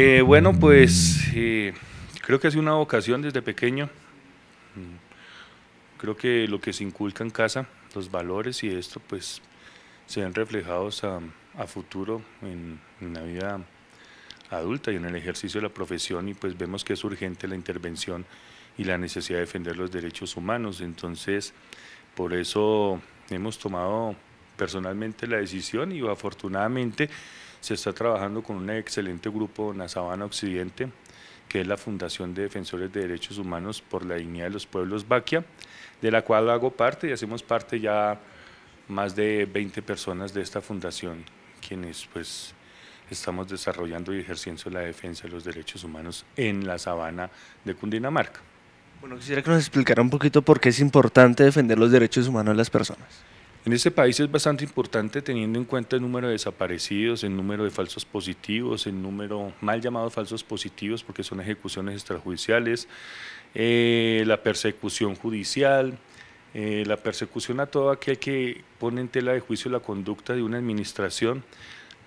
Eh, bueno, pues eh, creo que es una vocación desde pequeño. Mm, creo que lo que se inculca en casa, los valores y esto, pues se ven reflejados a, futuro en, la vida adulta y en el ejercicio de la profesión y pues vemos que es urgente la intervención y la necesidad de defender los derechos humanos. Entonces, por eso hemos tomado personalmente la decisión y afortunadamente se está trabajando con un excelente grupo en la Sabana Occidente, que es la Fundación de Defensores de Derechos Humanos por la Dignidad de los Pueblos Baquia, de la cual hago parte y hacemos parte ya más de 20 personas de esta fundación, quienes pues estamos desarrollando y ejerciendo la defensa de los derechos humanos en la sabana de Cundinamarca. Bueno, quisiera que nos explicara un poquito por qué es importante defender los derechos humanos de las personas. En este país es bastante importante teniendo en cuenta el número de desaparecidos, el número de falsos positivos, el número mal llamado falsos positivos porque son ejecuciones extrajudiciales, eh, la persecución judicial, eh, la persecución a todo aquel que pone en tela de juicio la conducta de una administración,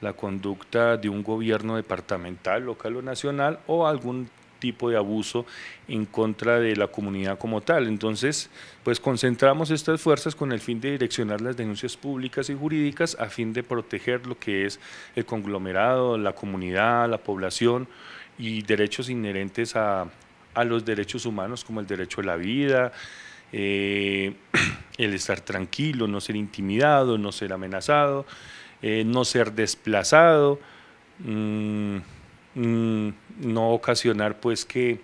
la conducta de un gobierno departamental, local o nacional o algún tipo de abuso en contra de la comunidad como tal. Entonces, pues concentramos estas fuerzas con el fin de direccionar las denuncias públicas y jurídicas a fin de proteger lo que es el conglomerado, la comunidad, la población y derechos inherentes a, los derechos humanos como el derecho a la vida, eh, el estar tranquilo, no ser intimidado, no ser amenazado, eh, no ser desplazado. Mm, Mm, no ocasionar pues que,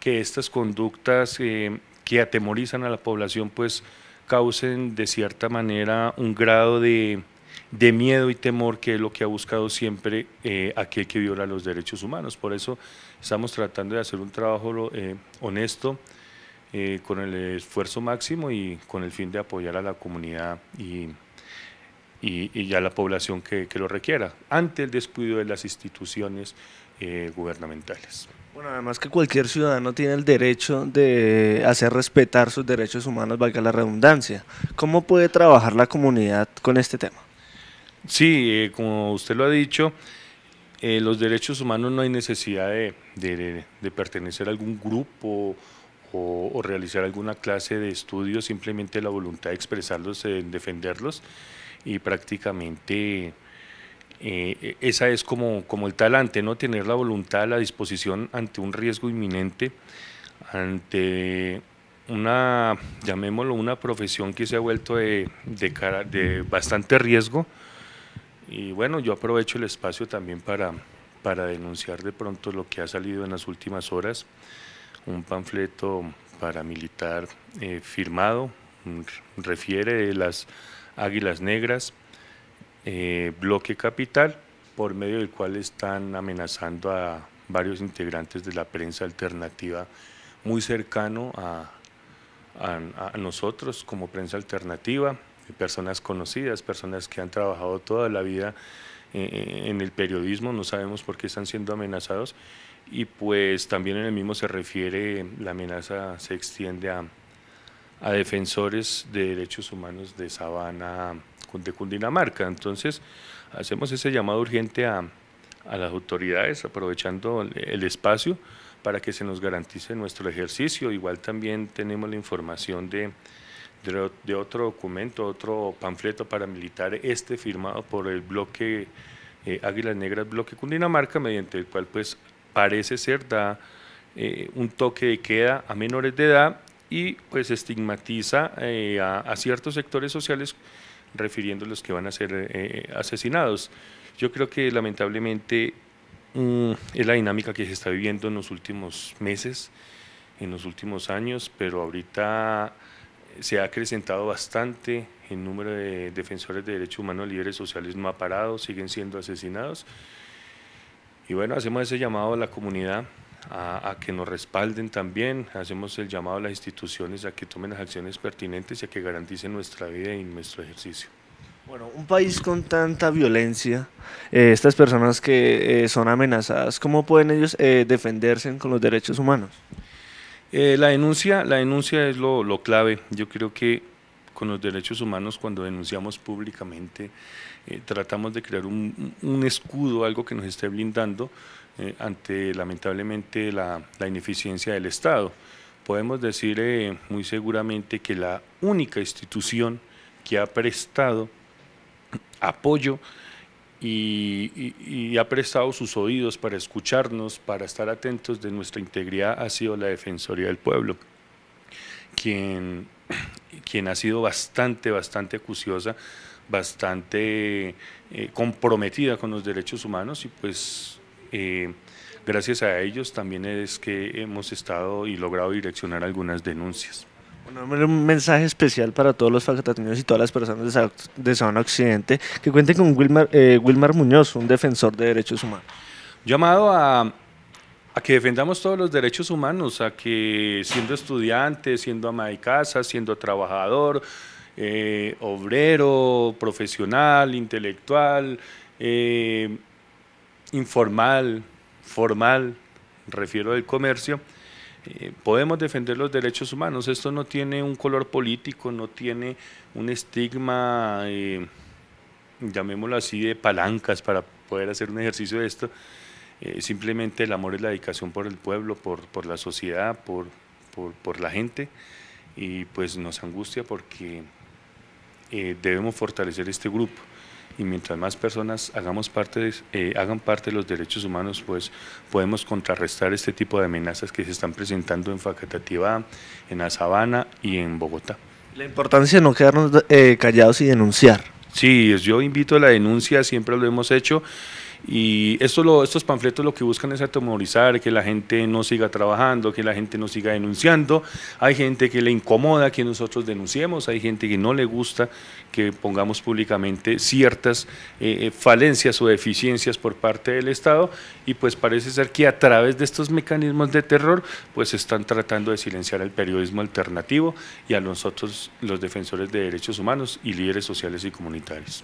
que estas conductas eh, que atemorizan a la población pues causen de cierta manera un grado de, miedo y temor que es lo que ha buscado siempre eh, aquel que viola los derechos humanos. Por eso estamos tratando de hacer un trabajo eh, honesto, con el esfuerzo máximo y con el fin de apoyar a la comunidad y y, ya la población que, lo requiera, ante el descuido de las instituciones eh, gubernamentales. Bueno, además que cualquier ciudadano tiene el derecho de hacer respetar sus derechos humanos, valga la redundancia. ¿Cómo puede trabajar la comunidad con este tema? Sí, eh, como usted lo ha dicho, eh, los derechos humanos no hay necesidad de, pertenecer a algún grupo o, realizar alguna clase de estudio, simplemente la voluntad de expresarlos, en defenderlos y prácticamente eh, e-, esa es como, como el talante, ¿no? tener la voluntad, la disposición ante un riesgo inminente, ante una, llamémoslo, una profesión que se ha vuelto de, de bastante riesgo. Y bueno, yo aprovecho el espacio también para, para denunciar de pronto lo que ha salido en las últimas horas, un panfleto paramilitar eh, firmado, refiere las Águilas Negras, eh, Bloque Capital, por medio del cual están amenazando a varios integrantes de la prensa alternativa muy cercano a nosotros como prensa alternativa, personas conocidas, personas que han trabajado toda la vida eh, eh, en el periodismo, no sabemos por qué están siendo amenazados y pues también en el mismo se refiere, la amenaza se extiende a a defensores de derechos humanos de Sabana, de Cundinamarca. Entonces, hacemos ese llamado urgente a, las autoridades, aprovechando el espacio para que se nos garantice nuestro ejercicio. Igual también tenemos la información de, de, otro documento, otro panfleto paramilitar, este firmado por el bloque eh, Águilas Negras, bloque Cundinamarca, mediante el cual pues parece ser da eh, un toque de queda a menores de edad y pues estigmatiza eh, a, ciertos sectores sociales refiriendo los que van a ser eh, eh, asesinados. Yo creo que lamentablemente mm, es la dinámica que se está viviendo en los últimos meses, en los últimos años, pero ahorita se ha acrecentado bastante el número de defensores de derechos humanos, líderes sociales no ha parado, siguen siendo asesinados. Y bueno, hacemos ese llamado a la comunidad a, que nos respalden también. Hacemos el llamado a las instituciones a que tomen las acciones pertinentes y a que garanticen nuestra vida y nuestro ejercicio. Bueno, un país con tanta violencia, eh, estas personas que eh, son amenazadas, ¿cómo pueden ellos eh, defenderse con los derechos humanos? la denuncia, la denuncia es lo, lo clave. Yo creo que con los derechos humanos cuando denunciamos públicamente, eh, tratamos de crear un, escudo, algo que nos esté blindando eh, ante lamentablemente la, la, ineficiencia del Estado. Podemos decir eh, muy seguramente que la única institución que ha prestado apoyo y, y, ha prestado sus oídos para escucharnos, para estar atentos de nuestra integridad, ha sido la Defensoría del Pueblo, quien quien ha sido bastante, bastante acuciosa, bastante eh, comprometida con los derechos humanos y pues eh, gracias a ellos también es que hemos estado y logrado direccionar algunas denuncias. Bueno, un mensaje especial para todos los facataneros y todas las personas de, de Zona Occidente que cuenten con Wilmar, eh, Wilmar Muñoz, un defensor de derechos humanos. Llamado a a que defendamos todos los derechos humanos, a que siendo estudiante, siendo ama de casa, siendo trabajador, eh, obrero, profesional, intelectual, eh, informal, formal, refiero al comercio, eh, podemos defender los derechos humanos. Esto no tiene un color político, no tiene un estigma, llamémoslo así, de palancas para poder hacer un ejercicio de esto eh, simplemente el amor es la dedicación por el pueblo, por, la sociedad, por, por, la gente y pues nos angustia porque eh, debemos fortalecer este grupo y mientras más personas hagamos parte eh, hagan parte de los derechos humanos, pues podemos contrarrestar este tipo de amenazas que se están presentando en Facatativá, en la Sabana y en Bogotá. La importancia de no quedarnos callados y denunciar. Sí, yo invito a la denuncia, siempre lo hemos hecho. Y estos panfletos lo que buscan es atemorizar, que la gente no siga trabajando, que la gente no siga denunciando. Hay gente que le incomoda que nosotros denunciemos, hay gente que no le gusta que pongamos públicamente ciertas eh, eh, falencias o deficiencias por parte del Estado y pues parece ser que a través de estos mecanismos de terror pues están tratando de silenciar al periodismo alternativo y a nosotros los defensores de derechos humanos y líderes sociales y comunitarios.